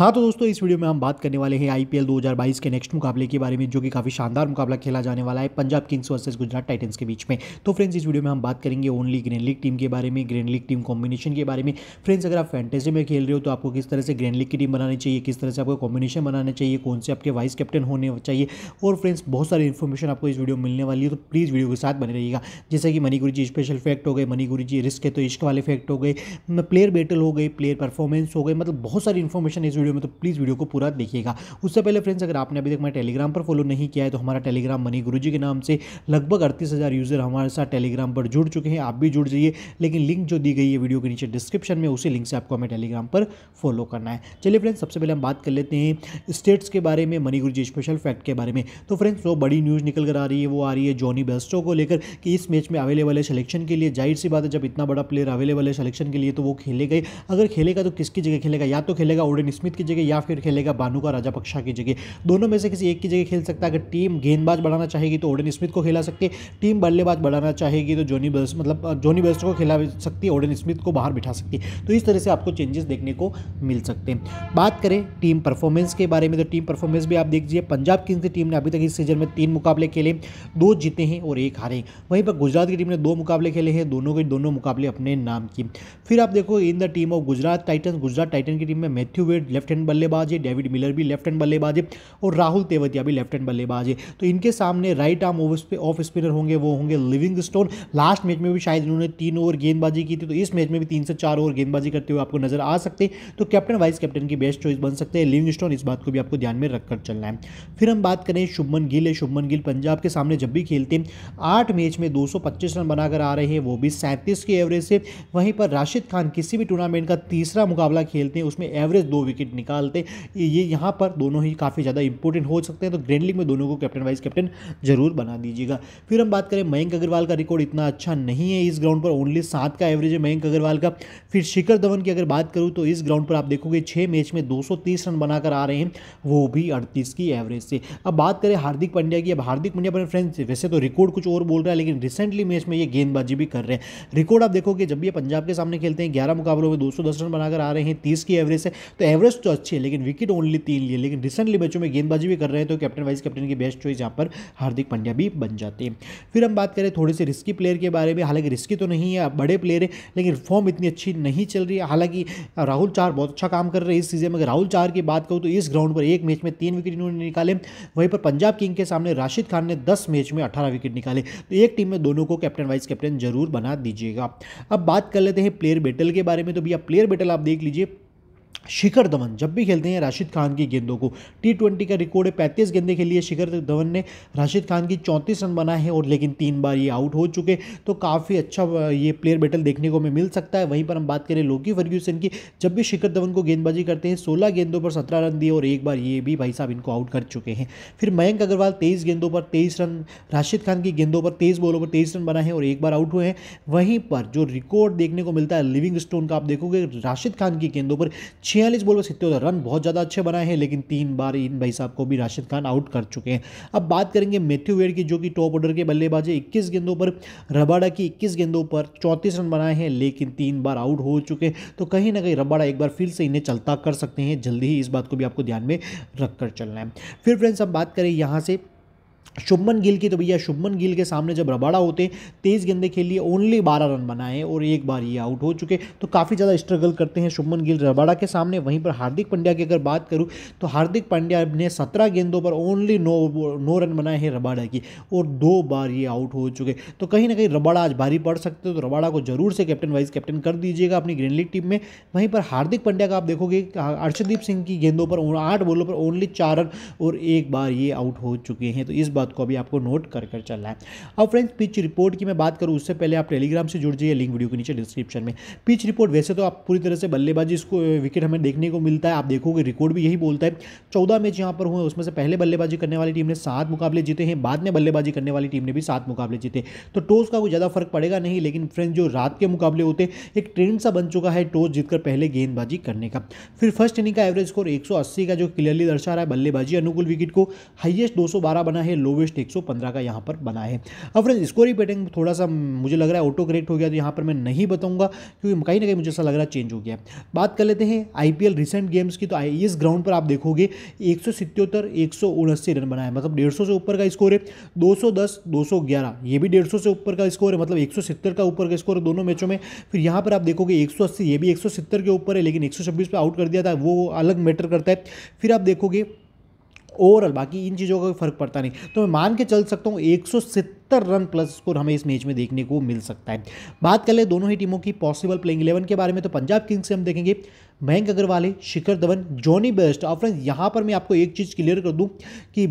हाँ तो दोस्तों इस वीडियो में हम बात करने वाले हैं आईपीएल 2022 के नेक्स्ट मुकाबले के बारे में जो कि काफ़ी शानदार मुकाबला खेला जाने वाला है Punjab Kings versus Gujarat Titans के बीच में तो फ्रेंड्स इस वीडियो में हम बात करेंगे ओनली ग्रैंड लीग टीम के बारे में ग्रैंड लीग टीम कॉम्बिनेशन के बारे में फ्रेंड्स अगर आप फैंटेसी में खेल रहे हो तो आपको किस तरह से ग्रैंड लीग की टीम बनानी चाहिए किस तरह से आपको कॉम्बिनेशन बनाना चाहिए कौन से आपके वाइस कैप्टन होने चाहिए और फ्रेंड्स बहुत सारी इन्फॉर्मेशन आपको इस वीडियो में मिलने वाली है तो प्लीज़ वीडियो के साथ बने रहिएगा जैसे कि मनीगुरु जी स्पेशल फैक्ट हो गए मनीगुरु जी रिस्क है तो इश्क वाले फैक्ट हो गए प्लेयर बैटल हो गए प्लेयर परफॉर्मेंस हो गए मतलब बहुत सारी इन्फॉर्मेशन इस वीडियो वीडियो में तो प्लीज़ वीडियो को पूरा देखिएगा उससे पहले फ्रेंड्स अगर आपने अभी तक मैं टेलीग्राम पर फॉलो नहीं किया है तो हमारा टेलीग्राम मनी गुरु के नाम से लगभग अड़तीस यूज़र हमारे साथ टेलीग्राम पर जुड़ चुके हैं आप भी जुड़ जाइए लेकिन लिंक जो दी गई है वीडियो के नीचे डिस्क्रिप्शन में उसी लिंक से आपको हमें टेलीग्राम पर फॉलो करना है चलिए फ्रेंड्स सबसे पहले हम बात कर लेते हैं स्टेट्स के बारे में मनी गुरु जी स्पेशल फैक्ट के बारे में तो फ्रेंड्स वो बड़ी न्यूज़ निकल कर आ रही है वो आ रही है जॉनी बेस्टो को लेकर कि इस मैच में अवेलेबल है सिलेक्शन के लिए जाहिर सी बात है जब इतना बड़ा प्लेयर अवेलेबल है सिलेक्शन के लिए तो वो खेले गए अगर खेलेगा तो किसकी जगह खेलेगा या तो खेलेगा ओडन स्मिथ की जगह या फिर खेलेगा बानू का राजा पक्षा की जगह दोनों में से किसी एक की जगह खेल सकता है अगर टीम गेंदबाज बढ़ाना चाहेगी तो ओडन स्मिथ को खेला सकती है टीम बल्लेबाज बढ़ाना चाहेगी तो जोनी बेस्ट मतलब जोनी बेस्ट को खिला सकती है ओडन स्मिथ को बाहर बिठा सकती है तो इस तरह से आपको चेंजेस देखने को मिल सकते हैं बात करें टीम परफॉर्मेंस के बारे में तो टीम परफॉर्मेंस भी आप देखिए पंजाब किंग्स की टीम ने अभी तक इस सीजन में तीन मुकाबले खेले दो जीते हैं और एक हारे वहीं पर गुजरात की टीम ने दो मुकाबले खेले हैं दोनों के दोनों मुकाबले अपने नाम की फिर आप देखो in the team of Gujarat Titan Gujarat Titan की टीम में Matthew Wade left left hand बल्लेबाज है डेविड मिलर भी लेफ्ट हैंड बल्लेबाज है और राहुल तेवतिया भी लेफ्ट हैंड बल्लेबाज है तो इनके सामने राइट आर्म ऑफ स्पिनर होंगे वो होंगे लिविंग स्टोन लास्ट मैच में भी शायद इन्होंने तीन ओवर गेंदबाजी की थी तो इस मैच में भी तीन से चार ओवर गेंदबाजी करते हुए आपको नजर आ सकते तो कैप्टन वाइस कैप्टन की बेस्ट चॉइस बन सकते हैं लिविंग स्टोन इस बात को भी आपको ध्यान में रखकर चलना है फिर हम बात करें शुभमन गिल है शुभमन गिल पंजाब के सामने जब भी खेलते हैं आठ मैच में दो रन बनाकर आ रहे हैं वो भी सैंतीस के एवरेज से वहीं पर राशिद खान किसी भी टूर्नामेंट का तीसरा मुकाबला खेलते हैं उसमें एवरेज दो विकेट पिक निकालते ये यहाँ पर दोनों ही काफ़ी ज़्यादा इंपॉर्टेंट हो सकते हैं तो ग्रैंड लीग में दोनों को कैप्टन वाइस कैप्टन जरूर बना दीजिएगा फिर हम बात करें मयंक अग्रवाल का रिकॉर्ड इतना अच्छा नहीं है इस ग्राउंड पर ओनली सात का एवरेज है मयंक अग्रवाल का फिर शिखर धवन की अगर बात करूँ तो इस ग्राउंड पर आप देखोगे छः मैच में दो रन बनाकर आ रहे हैं वो भी अड़तीस की एवरेज से अब बात करें हार्दिक पंड्या की अब हार्दिक पंड्या पर फ्रेंड्स वैसे तो रिकॉर्ड कुछ और बोल रहा है लेकिन रिसेंटली मैच में ये गेंदबाजी भी कर रहे हैं रिकॉर्ड आप देखोगे जब ये पंजाब के सामने खेलते हैं ग्यारह मुकाबलों में दो रन बनाकर आ रहे हैं तीस की एवरेज से तो एवरेज तो अच्छे है लेकिन विकेट ओनली तीन लिए लेकिन रिसेंटली मैचों में गेंदबाजी भी कर रहे हैं तो कैप्टन वाइस कैप्टन की बेस्ट चॉइस यहाँ पर हार्दिक पांड्या भी बन जाते हैं फिर हम बात करें थोड़े से रिस्की प्लेयर के बारे में हालांकि रिस्की तो नहीं है बड़े प्लेयर है लेकिन फॉर्म इतनी अच्छी नहीं चल रही है हालांकि राहुल चार बहुत अच्छा काम कर रहे हैं इस सीजन में अगर राहुल चार की बात करूँ तो इस ग्राउंड पर एक मैच में तीन विकेट इन्होंने निकाले वहीं पर पंजाब किंग के सामने राशिद खान ने दस मैच में अठारह विकेट निकाले तो एक टीम में दोनों को कैप्टन वाइस कैप्टन जरूर बना दीजिएगा अब बात कर लेते हैं प्लेयर बैटल के बारे में तो भैया प्लेयर बैटल आप देख लीजिए शिखर धवन जब भी खेलते हैं राशिद खान की गेंदों को टी ट्वेंटी का रिकॉर्ड है पैंतीस गेंदे खेलिए शिखर धवन ने राशिद खान की चौंतीस रन बनाए हैं और लेकिन तीन बार ये आउट हो चुके तो काफ़ी अच्छा ये प्लेयर बैटल देखने को हमें मिल सकता है वहीं पर हम बात करें लोकी फर्ग्यूसन की जब भी शिखर धवन को गेंदबाजी करते हैं सोलह गेंदों पर सत्रह रन दिए और एक बार ये भी भाई साहब इनको आउट कर चुके हैं फिर मयंक अग्रवाल तेईस गेंदों पर तेईस रन राशिद खान की गेंदों पर तेईस बॉलों पर तेईस रन बनाए हैं और एक बार आउट हुए हैं वहीं पर जो रिकॉर्ड देखने को मिलता है लिविंग स्टोन का आप देखोगे राशिद खान की गेंदों पर छियालीस बोल पर सितोदर रन बहुत ज़्यादा अच्छे बनाए हैं लेकिन तीन बार इन भाई साहब को भी राशिद खान आउट कर चुके हैं अब बात करेंगे मैथ्यू वेड की जो कि टॉप ऑर्डर के बल्लेबाज है इक्कीस गेंदों पर रबाडा की इक्कीस गेंदों पर चौंतीस रन बनाए हैं लेकिन तीन बार आउट हो चुके तो कहीं ना कहीं रबाडा एक बार फिर से इन्हें चलता कर सकते हैं जल्दी ही इस बात को भी आपको ध्यान में रख कर चलना है फिर फ्रेंड्स अब बात करें यहाँ से शुभमन गिल की तो भैया शुभमन गिल के सामने जब रबाड़ा होते तेईस गेंदे के लिए ओनली बारह रन बनाए और एक बार ये आउट हो चुके तो काफ़ी ज़्यादा स्ट्रगल करते हैं शुभमन गिल रबाड़ा के सामने वहीं पर हार्दिक पंड्या की अगर बात करूँ तो हार्दिक पांड्या ने सत्रह गेंदों पर ओनली नो नौ रन बनाए हैं रबाड़ा की और दो बार ये आउट हो चुके तो कहीं ना कहीं रबाड़ा आज भारी पड़ सकते हो तो रबाड़ा को जरूर से कैप्टन वाइस कैप्टन कर दीजिएगा अपनी ग्रीन लीग टीम में वहीं पर हार्दिक पंड्या का आप देखोगे अर्षदीप सिंह की गेंदों पर आठ बॉलों पर ओनली चार रन और एक बार ये आउट हो चुके हैं तो इस बात बात को अभी आपको नोट कर कर चलना है अब फ्रेंड्स पिच रिपोर्ट की मैं बात करूँ उससे पहले आप टेलीग्राम से जुड़ जाइए लिंक वीडियो के नीचे डिस्क्रिप्शन में पिच रिपोर्ट वैसे तो आप पूरी तरह से बल्लेबाजी इसको विकेट हमें देखने को मिलता है आप देखोगे रिकॉर्ड भी यही बोलता है चौदह मैच यहाँ पर हुए उसमें से पहले बल्लेबाजी करने वाली टीम ने सात मुकाबले जीते हैं बाद में बल्लेबाजी करने वाली टीम ने भी सात मुकाबले जीते तो टॉस का कोई ज़्यादा फर्क पड़ेगा नहीं लेकिन फ्रेंड्स जो रात के मुकाबले होते एक ट्रेंड सा बन चुका है टॉस जीतकर पहले गेंदबाजी करने का फिर फर्स्ट इनिंग का एवरेज स्कोर 180 का जो क्लियरली दर्शा रहा है बल्लेबाजी अनुकूल विकेट को हाईएस्ट 212 बना है लो लोवेस्ट 115 का यहाँ पर बना है अब फ्रेंड्स इसको रिपेटिंग थोड़ा सा मुझे लग रहा है ऑटो करेक्ट हो गया तो यहाँ पर मैं नहीं बताऊँगा क्योंकि कहीं ना कहीं मुझे ऐसा लग रहा है चेंज हो गया बात कर लेते हैं आई रिसेंट गेम्स की तो इस ग्राउंड पर आप देखोगे एक सौ रन बनाए मतलब डेढ़ से ऊपर का स्कोर है दो सौ ये भी डेढ़ से ऊपर का स्कोर है मतलब एक का ऊपर का स्कोर है दोनों मैचों में फिर यहाँ पर आप देखोगे एक ये भी एक के ऊपर है लेकिन एक पे आउट कर दिया था वो अलग मैटर करता है फिर आप देखोगे ओवरऑल बाकी इन चीज़ों का फर्क पड़ता नहीं तो मैं मान के चल सकता हूँ एक सत्तर रन प्लस स्कोर हमें इस मैच में देखने को मिल सकता है बात कर ले दोनों ही टीमों की पॉसिबल प्लेइंग इलेवन के बारे में तो पंजाब किंग्स से हम देखेंगे मयंक अग्रवाल शिखर धवन जॉनी बेस्ट और फ्रेंड्स यहाँ पर मैं आपको एक चीज़ क्लियर कर दूं कि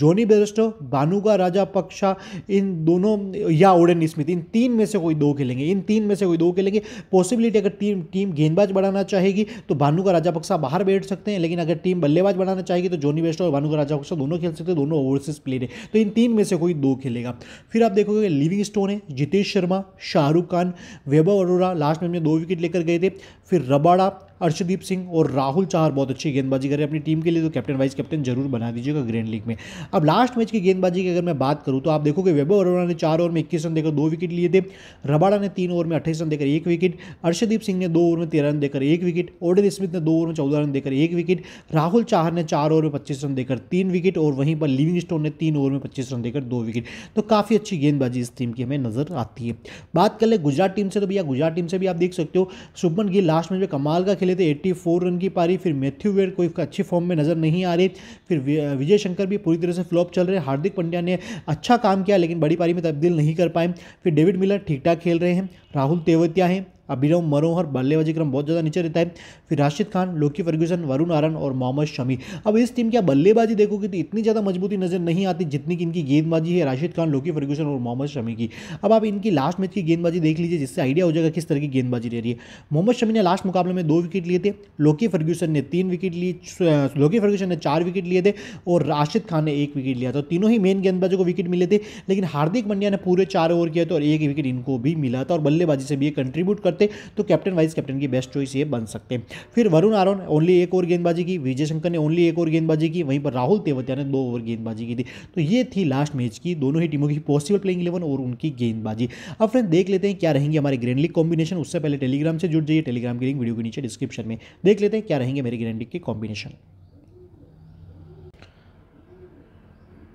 जॉनी बेस्ट बानुगा राजा पक्षा इन दोनों या ओडन स्मिथ इन तीन में से कोई दो खेलेंगे इन तीन में से कोई दो खेलेंगे पॉसिबिलिटी अगर टीम टीम गेंदबाज बढ़ाना चाहेगी तो भानुका राजा पक्षा बाहर बैठ सकते हैं लेकिन अगर टीम बल्लेबाज बढ़ाना चाहेगी तो जॉनी बेस्ट और भानुका राजा पक्षा दोनों खेल सकते हैं दोनों ओवरसीज प्लेयर है तो इन तीन में से कोई दो खेलेगा फिर आप देखोगे लिविंग स्टोन है जितेश शर्मा शाहरुख खान वैभव अरोरा लास्ट में दो विकेट लेकर गए थे फिर रबाड़ा अर्शदीप सिंह और राहुल चाहर बहुत अच्छी गेंदबाजी कर रहे हैं अपनी टीम के लिए तो कैप्टन वाइस कैप्टन जरूर बना दीजिएगा ग्रैंड लीग में अब लास्ट मैच की गेंदबाजी की अगर मैं बात करूँ तो आप देखोगे वेबो अरोड़ा ने चार ओवर में इक्कीस रन देकर दो विकेट लिए थे रबाड़ा ने तीन ओवर में अट्ठाईस रन देकर एक विकेट अर्शदीप सिंह ने दो ओवर में तेरह रन देकर एक विकेट ओडर स्मिथ ने दो ओवर में चौदह रन देकर एक विकेट राहुल चाहर ने चार ओवर में पच्चीस रन देकर तीन विकेट और वहीं पर लिविंग स्टोन ने तीन ओवर में पच्चीस रन देकर दो विकेट तो काफ़ी अच्छी गेंदबाजी इस टीम की हमें नजर आती है बात कर ले गुजरात टीम से तो भैया गुजरात टीम से भी आप देख सकते हो शुभमन गिल लास्ट मैच में कमाल का खेल खेले थे 84 रन की पारी फिर मैथ्यू वेड कोई अच्छी फॉर्म में नज़र नहीं आ रही फिर विजय शंकर भी पूरी तरह से फ्लॉप चल रहे हार्दिक पंड्या ने अच्छा काम किया लेकिन बड़ी पारी में तब्दील नहीं कर पाए फिर डेविड मिलर ठीक ठाक खेल रहे हैं राहुल तेवतिया हैं अभिनव मनोहर बल्लेबाजी क्रम बहुत ज़्यादा नीचे रहता है फिर राशिद खान लोकी फर्ग्यूसन वरुण आरन और मोहम्मद शमी अब इस टीम की आप बल्लेबाजी देखोगे तो इतनी ज़्यादा मजबूती नज़र नहीं आती जितनी कि इनकी गेंदबाजी है राशिद खान लोकी फर्ग्यूसन और मोहम्मद शमी की अब आप इनकी लास्ट मैच की गेंदबाजी देख लीजिए जिससे आइडिया हो जाएगा किस तरह की गेंदबाजी रह रही है मोहम्मद शमी ने लास्ट मुकाबले में दो विकेट लिए थे लोकी फर्ग्यूसन ने तीन विकेट लिए लोकी फर्ग्यूसन ने चार विकेट लिए थे और राशिद खान ने एक विकेट लिया था तीनों ही मेन गेंदबाजों को विकेट मिले थे लेकिन हार्दिक पंड्या ने पूरे चार ओवर किया था और एक विकेट इनको भी मिला था और बल्लेबाजी से भी कंट्रीब्यूट करते तो कैप्टन वाइस कैप्टन की बेस्ट चॉइस ये बन सकते हैं फिर वरुण आरोन ओनली एक ओवर गेंदबाजी की विजय शंकर ने ओनली एक ओवर गेंदबाजी की वहीं पर राहुल तेवतिया ने दो ओवर गेंदबाजी की थी तो ये थी लास्ट मैच की दोनों ही टीमों की पॉसिबल प्लेइंग इलेवन और उनकी गेंदबाजी अब फ्रेंड देख लेते हैं क्या रहेंगे हमारे ग्रैंड लीग कॉम्बिनेशन उससे पहले टेलीग्राम से जुड़ जाइए टेलीग्राम की लिंक वीडियो के नीचे डिस्क्रिप्शन में देख लेते हैं क्या रहेंगे मेरे ग्रैंड लीग के कॉम्बिनेशन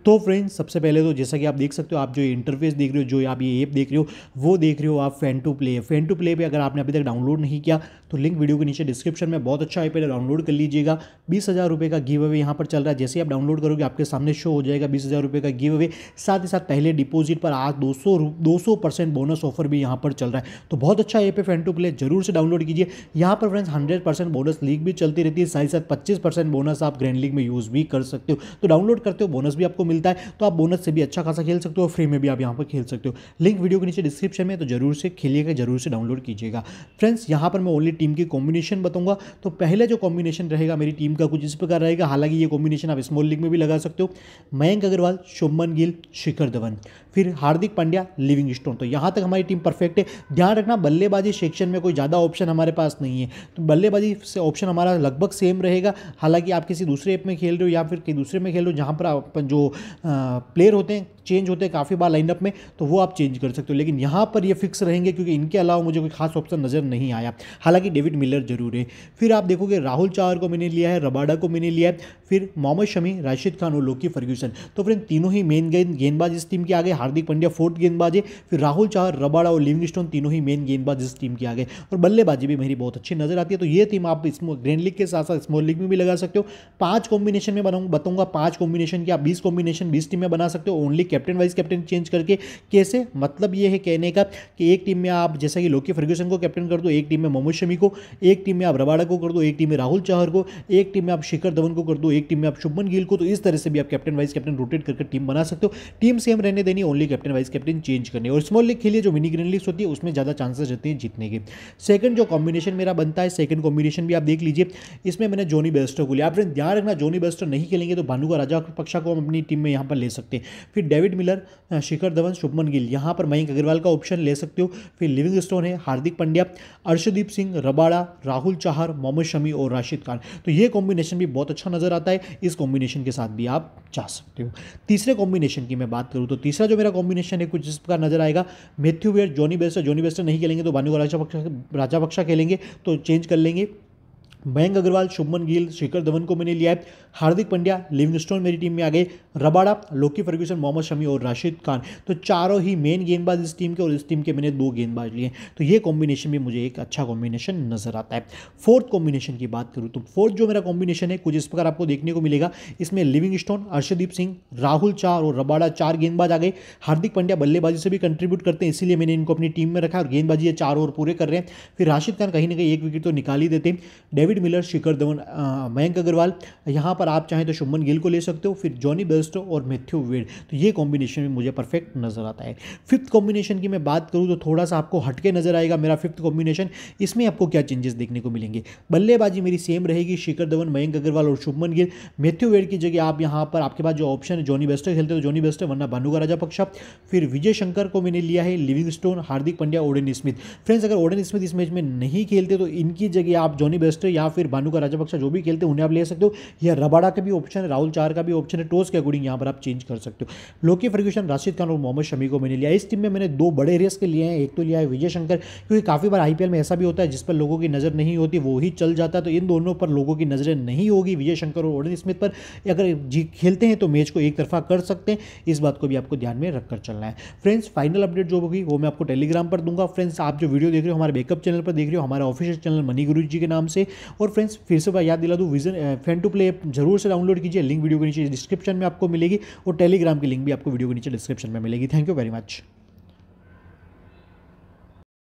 तो फ्रेंड्स सबसे पहले तो जैसा कि आप देख सकते हो आप जो इंटरफेस देख रहे हो जो आप ये ऐप देख रहे हो वो देख रहे हो आप fan two play fan two play पे अगर आपने अभी तक डाउनलोड नहीं किया तो लिंक वीडियो के नीचे डिस्क्रिप्शन में बहुत अच्छा ऐप है डाउनलोड कर लीजिएगा बीस हज़ार रुपये का गिव अवे यहाँ पर चल रहा है जैसे आप डाउनलोड करोगे आपके सामने शो हो जाएगा बीस हज़ार रुपये का गिव अवे साथ ही साथ पहले डिपोजिट पर आज दो सौ दो सौ परसेंट बोनस ऑफर भी यहाँ पर चल रहा है तो बहुत अच्छा ऐप है फैन टू प्ले जरूर से डाउनलोड कीजिए यहाँ पर friends hundred percent bonus league भी चलती रहती है साथ ही साथ पच्चीस परसेंट बोनस आप ग्रैंड लीग में यूज़ भी कर सकते हो तो डाउनलोड करते हो बोनस भी आपको मिलता है तो आप बोनस से भी अच्छा खासा खेल सकते हो फ्री में भी आप यहाँ पर खेल सकते हो लिंक वीडियो के नीचे डिस्क्रिप्शन में तो जरूर से खेलिएगा जरूर से डाउनलोड कीजिएगा फ्रेंड्स यहाँ पर मैं ओनली टीम की कॉम्बिनेशन बताऊंगा तो पहले जो कॉम्बिनेशन रहेगा मेरी टीम का कुछ इस प्रकार रहेगा हालांकि ये कॉम्बिनेशन आप स्मॉल लीग में भी लगा सकते हो मयंक अग्रवाल शुभमन गिल शिखर धवन फिर हार्दिक पांड्या लिविंग स्टोन तो यहाँ तक हमारी टीम परफेक्ट है ध्यान रखना बल्लेबाजी सेक्शन में कोई ज़्यादा ऑप्शन हमारे पास नहीं है तो बल्लेबाजी से ऑप्शन हमारा लगभग सेम रहेगा हालांकि आप किसी दूसरे ऐप में खेल रहे हो या फिर किसी दूसरे में खेल रहे हो जहाँ पर आप जो प्लेयर होते हैं चेंज होते हैं काफ़ी बार लाइनअप में तो वो आप चेंज कर सकते हो लेकिन यहाँ पर ये फिक्स रहेंगे क्योंकि इनके अलावा मुझे कोई खास ऑप्शन नज़र नहीं आया हालांकि डेविड मिलर जरूर है फिर आप देखोगे राहुल चावर को मैंने लिया है रबाडा को मैंने लिया है फिर मोहम्मद शमी राशिद खान और लोकी फर्ग्यूसन तो फ्रेंड तीनों ही मेन गेंदबाज इस टीम के आगे हार्दिक पंड्या फोर्थ गेंदबाज है फिर राहुल चाह रबाड़ा और लिविंगस्टोन तीनों ही मेन गेंदबाज इस टीम की आ गए और बल्लेबाजी भी मेरी बहुत अच्छी नजर आती है तो ये टीम आप ग्रैंड लीग के साथ साथ स्मॉल लीग में भी लगा सकते हो पांच कॉम्बिनेशन में बनाऊंगा बताऊंगा पांच कॉम्बिनेशन की आप बीस कॉम्बिनेशन बीस टीम में बना सकते हो only captain vice captain change करके कैसे मतलब ये है कहने का कि एक टीम में आप जैसा कि लोकी फर्ग्यूसन को कैप्टन कर दो एक टीम में मोहम्मद शमी को एक टीम में आप रबाड़ा को कर दो एक टीम में राहुल चाहर को एक टीम में आप शिखर धवन को कर दो एक टीम में आप शुभमन गिल को तो इस तरह से भी आप कैप्टन वाइज कैप्टन रोटेट करके टीम बना सकते हो टीम सेम रहने देनी only captain vice captain change करने और स्मॉल लीग के लिए जो मिनी ग्रीन लीग्स होती है उसमें ज़्यादा चांसेस रहते हैं जीतने के सेकंड जो कॉम्बिनेशन मेरा बनता है सेकंड कॉम्बिनेशन भी आप देख लीजिए इसमें मैंने जोनी बेस्टो को लिया आप फ्रेंड ध्यान रखना जोनी बेस्टो नहीं खेलेंगे तो भानुका राजा पक्षा को हम अपनी टीम में यहाँ पर ले सकते हैं फिर डेविड मिलर शिखर धवन शुभमन गिल यहाँ पर मयंक अग्रवाल का ऑप्शन ले सकते हो फिर लिविंग स्टोन है हार्दिक पंड्या अर्षदीप सिंह रबाड़ा राहुल चाहर मोहम्मद शमी और राशिद खान तो ये कॉम्बिनेशन भी बहुत अच्छा नजर आता है इस कॉम्बिनेशन के साथ भी आप जा सकते हो तीसरे कॉम्बिनेशन की मैं बात करूँ तो तीसरा जो मेरा कॉम्बिनेशन है कुछ प्रकार नजर आएगा Matthew Wade Jonny Bairstow Jonny Bairstow नहीं खेलेंगे तो भानु राजा पक्षा राजा खेलेंगे तो चेंज कर लेंगे मयंक अग्रवाल शुभमन गिल शिखर धवन को मैंने लिया है हार्दिक पंड्या लिविंगस्टोन मेरी टीम में आ गए Rabada Lockie Ferguson Mohammed Shami और राशिद खान तो चारों ही मेन गेंदबाज इस टीम के और इस टीम के मैंने दो गेंदबाज लिए तो ये कॉम्बिनेशन भी मुझे एक अच्छा कॉम्बिनेशन नजर आता है फोर्थ कॉम्बिनेशन की बात करूँ तो फोर्थ जो मेरा कॉम्बिनेशन है कुछ इस प्रकार आपको देखने को मिलेगा इसमें लिविंग स्टोन अर्षदीप सिंह राहुल चार और रबाड़ा चार गेंदबाज आ गए हार्दिक पंड्या बल्लेबाजी से भी कंट्रीब्यूट करते हैं इसीलिए मैंने इनको अपनी टीम में रखा और गेंदबाजी ये चार ओवर पूरे कर रहे हैं फिर राशिद खान कहीं ना कहीं एक विकेट तो निकाल ही देते David David Miller Shikhar Dhawan Mayank Agarwal यहाँ पर आप चाहें तो शुभमन गिल को ले सकते हो फिर जॉनी बेस्टो और मैथ्यू वेड तो ये कॉम्बिनेशन में मुझे परफेक्ट नज़र आता है फिफ्थ कॉम्बिनेशन की मैं बात करूँ तो थोड़ा सा आपको हटके नजर आएगा मेरा फिफ्थ कॉम्बिनेशन इसमें आपको क्या चेंजेस देखने को मिलेंगे बल्लेबाजी मेरी सेम रहेगी शिखर धवन मयंक अग्रवाल और शुभमन गिल मैथ्यू वेड की जगह आप यहाँ पर आपके पास जो ऑप्शन है जॉनी बेस्टर खेलते हो जॉनी बेस्टो तो वरना भानुगा राजा पक्षा फिर विजय शंकर को मैंने लिया है Livingstone Hardik Pandya Odean Smith friends अगर ओडन स्मिथ इस मैच में नहीं खेलते तो इनकी जगह आप जॉनी बेस्टर या या फिर भानुका राजापक्षा जो भी खेलते हैं उन्हें आप ले सकते हो या रबाड़ा का भी ऑप्शन है राहुल चार का भी ऑप्शन है टोस के अकॉर्डिंग यहाँ पर आप चेंज कर सकते हो लोकी फर्ग्यूशन राशिद खान और मोहम्मद शमी को मैंने लिया इस टीम में मैंने दो बड़े के लिए हैं एक तो लिया है विजय शंकर क्योंकि काफ़ी बार आईपीएल में ऐसा भी होता है जिस पर लोगों की नज़र नहीं होती वो ही चल जाता है तो इन दोनों पर लोगों की नज़रें नहीं होगी विजय शंकर और ओडन स्मिथ पर अगर जी खेलते हैं तो मैच को एक तरफा कर सकते हैं इस बात को भी आपको ध्यान में रखकर चलना है फ्रेंड्स फाइनल अपडेट जो होगी वो मैं आपको टेलीग्राम पर दूंगा फ्रेंड्स आप जो वीडियो देख रहे हो हमारे बैकअप चैनल पर देख रहे हो हमारा ऑफिशियल चैनल मनी गुरु जी के नाम से और फ्रेंड्स फिर से याद दिला दूँ विजन फैन टू प्ले जरूर से डाउनलोड कीजिए लिंक वीडियो के नीचे डिस्क्रिप्शन में आपको मिलेगी और टेलीग्राम की लिंक भी आपको वीडियो के नीचे डिस्क्रिप्शन में मिलेगी थैंक यू वेरी मच